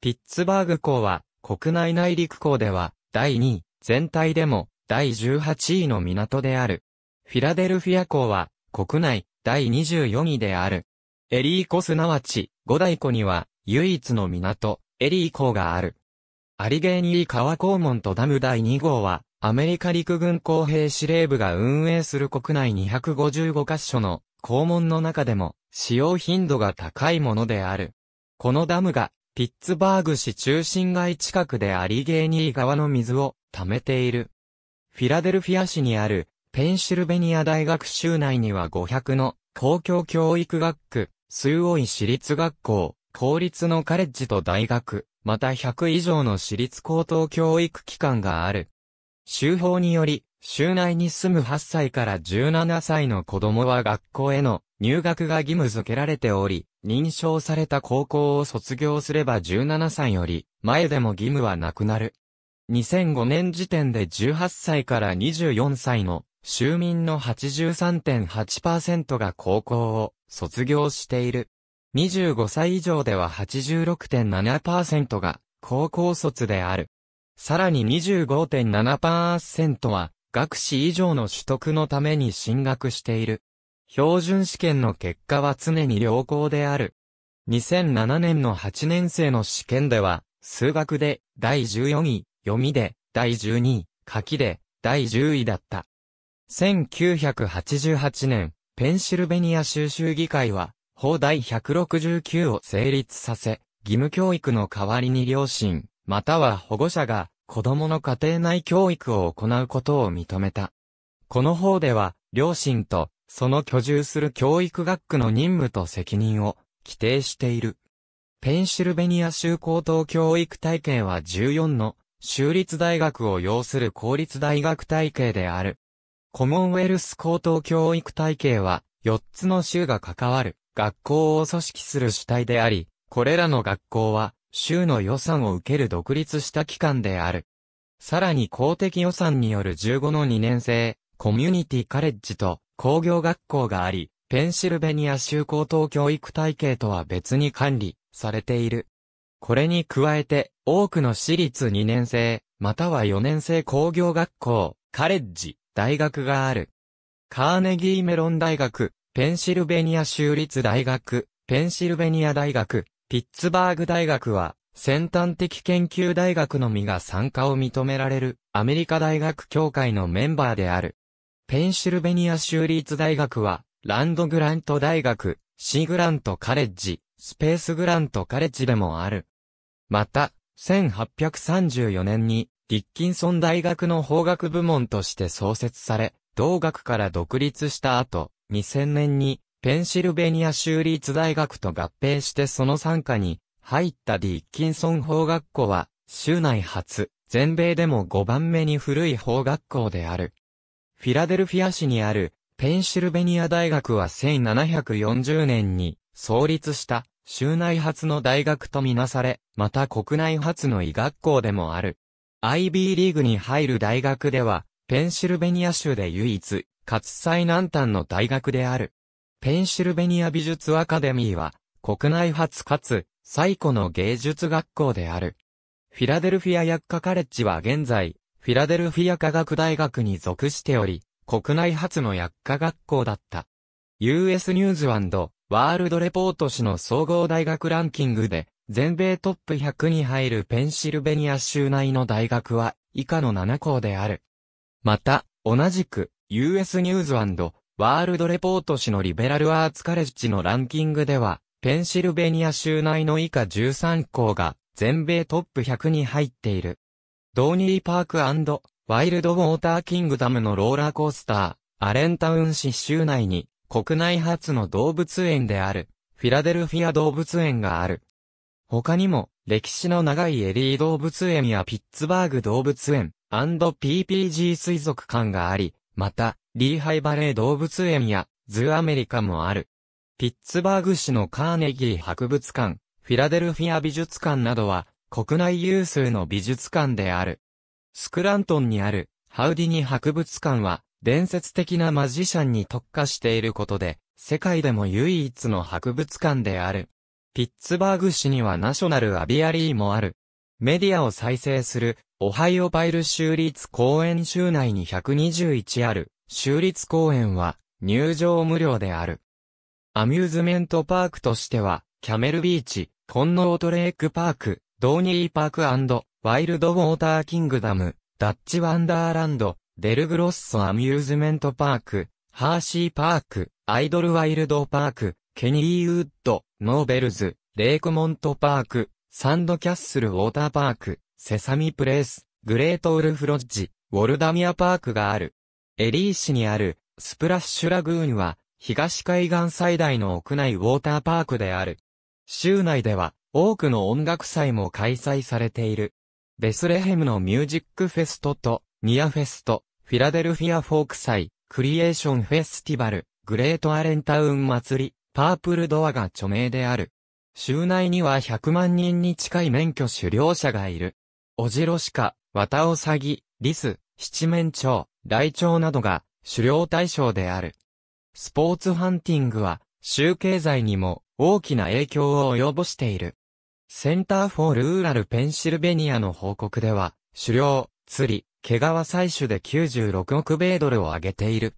ピッツバーグ港は国内内陸港では第2位、全体でも第18位の港である。フィラデルフィア港は国内第24位である。エリー湖すなわち五大湖には唯一の港、エリー港がある。アリゲーニー川港門とダム第2号はアメリカ陸軍工兵司令部が運営する国内255カ所の肛門の中でも使用頻度が高いものである。このダムがピッツバーグ市中心街近くでアリゲーニー川の水を溜めている。フィラデルフィア市にあるペンシルベニア大学州内には500の公共教育学区、数多い私立学校、公立のカレッジと大学、また100以上の私立高等教育機関がある。州法により、州内に住む8歳から17歳の子供は学校への入学が義務付けられており、認証された高校を卒業すれば17歳より前でも義務はなくなる。2005年時点で18歳から24歳の州民の83.8%が高校を卒業している。25歳以上では86.7%が高校卒である。さらに25.7%は学士以上の取得のために進学している。標準試験の結果は常に良好である。2007年の8年生の試験では、数学で第14位、読みで第12位、書きで第10位だった。1988年、ペンシルベニア州州議会は、法第169を成立させ、義務教育の代わりに両親、または保護者が子供の家庭内教育を行うことを認めた。この方では、両親と、その居住する教育学区の任務と責任を規定している。ペンシルベニア州高等教育体系は14の州立大学を要する公立大学体系である。コモンウェルス高等教育体系は4つの州が関わる学校を組織する主体であり、これらの学校は州の予算を受ける独立した機関である。さらに公的予算による15の2年生、コミュニティカレッジと工業学校があり、ペンシルベニア州高等教育体系とは別に管理されている。これに加えて、多くの私立2年生、または4年生工業学校、カレッジ、大学がある。カーネギーメロン大学、ペンシルベニア州立大学、ペンシルベニア大学、ピッツバーグ大学は、先端的研究大学のみが参加を認められる、アメリカ大学協会のメンバーである。ペンシルベニア州立大学は、ランドグラント大学、シーグラントカレッジ、スペースグラントカレッジでもある。また、1834年に、ディッキンソン大学の法学部門として創設され、同学から独立した後、2000年に、ペンシルベニア州立大学と合併してその参加に入ったディッキンソン法学校は、州内初、全米でも5番目に古い法学校である。フィラデルフィア市にある、ペンシルベニア大学は1740年に創立した州内初の大学とみなされ、また国内初の医学校でもある。IB リーグに入る大学では、ペンシルベニア州で唯一、かつ最南端の大学である。ペンシルベニア美術アカデミーは、国内初かつ、最古の芸術学校である。フィラデルフィア薬科カレッジは現在、フィラデルフィア科学大学に属しており、国内初の薬科学校だった。US ニューズワールドレポート誌の総合大学ランキングで、全米トップ100に入るペンシルベニア州内の大学は以下の7校である。また、同じく、US ニューズワールドレポート誌のリベラルアーツカレッジのランキングでは、ペンシルベニア州内の以下13校が全米トップ100に入っている。ドーニーパークワイルドウォーターキングダムのローラーコースター、アレンタウン市州内に国内初の動物園である、フィラデルフィア動物園がある。他にも、歴史の長いエリー動物園やピッツバーグ動物園、&PPG 水族館があり、また、リーハイバレー動物園や、ズーアメリカもある。ピッツバーグ市のカーネギー博物館、フィラデルフィア美術館などは、国内有数の美術館である。スクラントンにある、ハウディニ博物館は、伝説的なマジシャンに特化していることで、世界でも唯一の博物館である。ピッツバーグ市にはナショナルアビアリーもある。メディアを再生する、オハイオバイル州立公園州内に121ある、州立公園は入場無料である。アミューズメントパークとしては、キャメルビーチ、コンノートレイクパーク、ドーニーパークワイルドウォーターキングダム、ダッチワンダーランド、デルグロッソアミューズメントパーク、ハーシーパーク、アイドルワイルドパーク、ケニーウッド、ノーベルズ、レイクモントパーク、サンドキャッスルウォーターパーク、セサミプレイス、グレートウルフロッジ、ウォルダミアパークがある。エリー市にあるスプラッシュラグーンは東海岸最大の屋内ウォーターパークである。州内では多くの音楽祭も開催されている。ベスレヘムのミュージックフェストとニアフェスト、フィラデルフィアフォーク祭、クリエーションフェスティバル、グレートアレンタウン祭り、パープルドアが著名である。州内には100万人に近い免許狩猟者がいる。オジロシカ、ワタオサギ、リス、七面鳥、ライチョウなどが狩猟対象である。スポーツハンティングは、州経済にも大きな影響を及ぼしている。センターフォールーラルペンシルベニアの報告では、狩猟、釣り、毛皮採取で96億米ドルを上げている。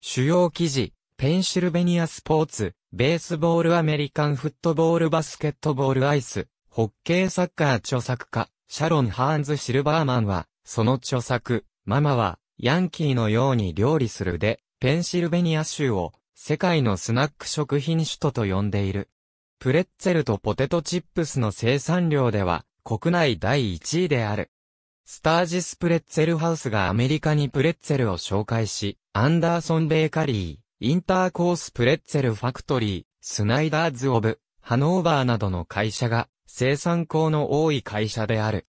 主要記事、ペンシルベニアスポーツ、ベースボールアメリカンフットボールバスケットボールアイス、ホッケーサッカー著作家、シャロン・ハーンズ・シルバーマンは、その著作、ママは、ヤンキーのように料理するで、ペンシルベニア州を世界のスナック食品首都と呼んでいる。プレッツェルとポテトチップスの生産量では国内第1位である。スタージスプレッツェルハウスがアメリカにプレッツェルを紹介し、アンダーソンベーカリー、インターコースプレッツェルファクトリー、スナイダーズ・オブ、ハノーバーなどの会社が生産校の多い会社である。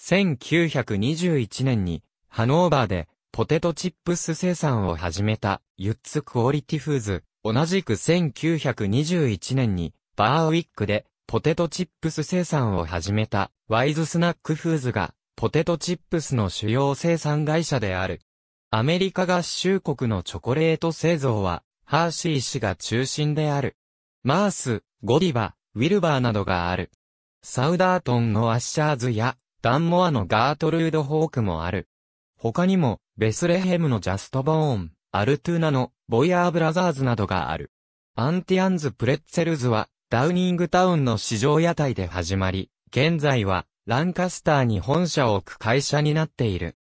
1921年にハノーバーでポテトチップス生産を始めた、ユッツクオリティフーズ、同じく1921年に、バーウィックで、ポテトチップス生産を始めた、ワイズスナックフーズが、ポテトチップスの主要生産会社である。アメリカ合衆国のチョコレート製造は、ハーシー氏が中心である。マース、ゴディバ、ウィルバーなどがある。サウダートンのアッシャーズや、ダンモアのガートルードホークもある。他にも、ベスレヘムのジャストボーン、アルトゥーナのボイヤーブラザーズなどがある。アンティアンズ・プレッツェルズはダウニングタウンの市場屋台で始まり、現在はランカスターに本社を置く会社になっている。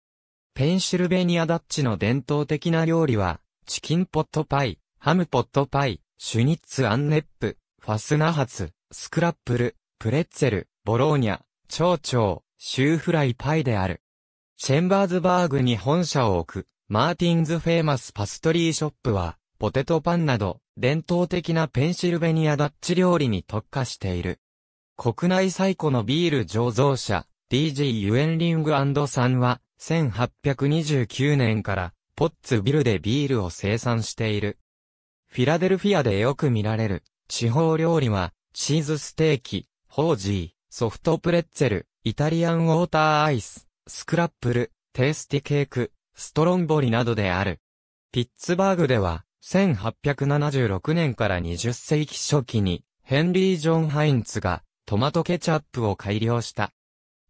ペンシルベニアダッチの伝統的な料理は、チキンポットパイ、ハムポットパイ、シュニッツ・アンネップ、ファスナハツ、スクラップル、プレッツェル、ボローニャ、チチョウョウ、シューフライパイである。シェンバーズバーグに本社を置く、マーティンズ・フェーマス・パストリーショップは、ポテトパンなど、伝統的なペンシルベニアダッチ料理に特化している。国内最古のビール醸造者、DG ユエンリングさんは、1829年から、ポッツビルでビールを生産している。フィラデルフィアでよく見られる、地方料理は、チーズステーキ、ホージー、ソフトプレッツェル、イタリアンウォーターアイス、スクラップル、テイスティケーク、ストロンボリなどである。ピッツバーグでは、1876年から20世紀初期に、ヘンリー・ジョン・ハインツが、トマトケチャップを改良した。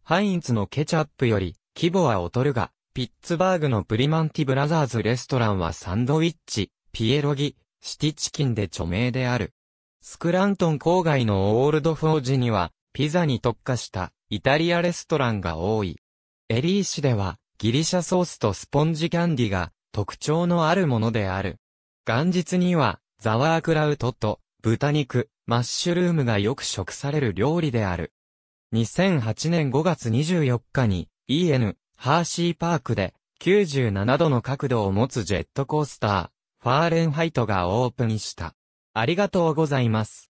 ハインツのケチャップより、規模は劣るが、ピッツバーグのプリマンティブラザーズレストランはサンドウィッチ、ピエロギ、シティチキンで著名である。スクラントン郊外のオールドフォージには、ピザに特化したイタリアレストランが多い。エリー市では、ギリシャソースとスポンジキャンディが特徴のあるものである。元日には、ザワークラウトと豚肉、マッシュルームがよく食される料理である。2008年5月24日に EN ハーシーパークで97度の角度を持つジェットコースターファーレンハイトがオープンした。ありがとうございます。